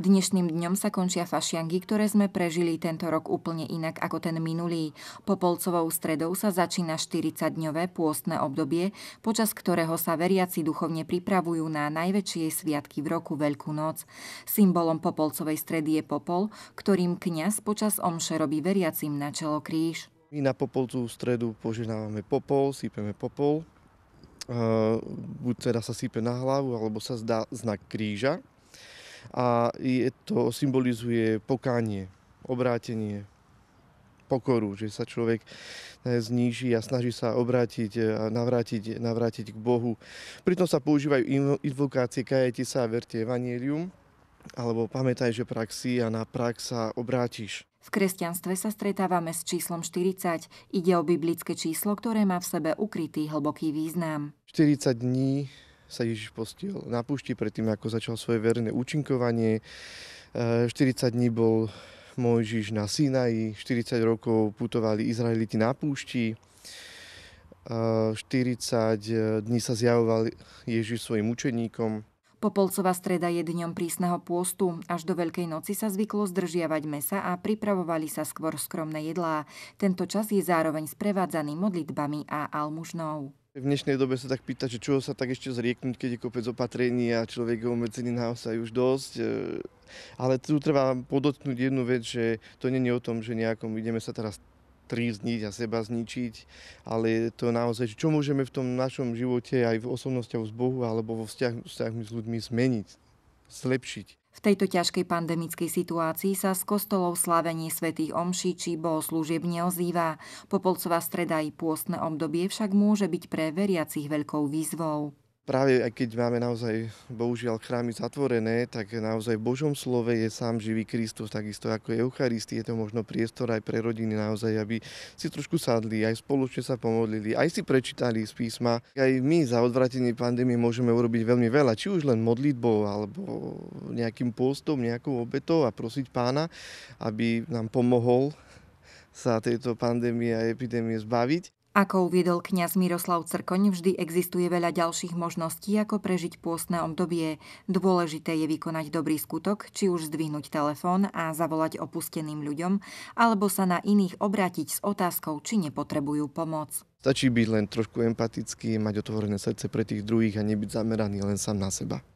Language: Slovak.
Dnešným dňom sa končia fašiangy, ktoré sme prežili tento rok úplne inak ako ten minulý. Po Polcovou stredou sa začína 40-dňové pôstne obdobie, počas ktorého sa veriaci duchovne pripravujú na najväčšie sviatky v roku Veľkú noc. Symbolom Popolcovej stredy je popol, ktorým kňaz počas omše robí veriacim na čelo kríž. My na Popolcovú stredu požehnávame popol, sypeme popol, ehm, buď teda sa sype na hlavu, alebo sa zdá znak kríža a je to symbolizuje pokánie, obrátenie, pokoru, že sa človek eh, zníži a snaží sa obrátiť eh, a navrátiť, navrátiť k Bohu. Pritom sa používajú invokácie kajete sa a verte evanielium, alebo pamätaj, že praxi a na prax sa obrátiš. V kresťanstve sa stretávame s číslom 40. Ide o biblické číslo, ktoré má v sebe ukrytý hlboký význam. 40 dní sa Ježiš postil na púšti predtým, ako začal svoje verejné účinkovanie. 40 eh, dní bol Mojžiš na Sinaji, 40 rokov putovali Izraeliti na púšti, 40 eh, eh, dní sa zjavoval Ježiš svojim učeníkom. Popolcová streda je dňom prísneho pôstu. Až do Veľkej noci sa zvyklo zdržiavať mesa a pripravovali sa skôr skromné jedlá. Tento čas je zároveň sprevádzaný modlitbami a almužnou. V dnešnej dobe sa tak pýta, že čo sa tak ešte zrieknúť, keď je kopec opatrení a človek je obmedzený naozaj už dosť. E, ale tu treba podotknúť jednu vec, že to není o tom, že nejakom ideme sa teraz trízniť a seba zničiť, ale to naozaj, čo môžeme v tom našom živote aj v osobnostiach z Bohu alebo vo vzťahmi s ľuďmi zmeniť, zlepšiť. V tejto ťažkej pandemickej situácii sa z kostolov slávenie svätých omší či bohoslúžieb neozýva. Popolcová streda i pôstne obdobie však môže byť pre veriacich veľkou výzvou. Práve aj keď máme naozaj, bohužiaľ, chrámy zatvorené, tak naozaj v Božom slove je sám živý Kristus, takisto ako Eucharistie, je to možno priestor aj pre rodiny naozaj, aby si trošku sadli, aj spoločne sa pomodlili, aj si prečítali z písma. Aj my za odvratenie pandémie môžeme urobiť veľmi veľa, či už len modlitbou, alebo nejakým postom, nejakou obetou a prosiť pána, aby nám pomohol sa tejto pandémie a epidémie zbaviť. Ako uviedol kňaz Miroslav Crkoň, vždy existuje veľa ďalších možností, ako prežiť pôstne obdobie. Dôležité je vykonať dobrý skutok, či už zdvihnúť telefón a zavolať opusteným ľuďom, alebo sa na iných obrátiť s otázkou, či nepotrebujú pomoc. Stačí byť len trošku empatický, mať otvorené srdce pre tých druhých a nebyť zameraný len sám na seba.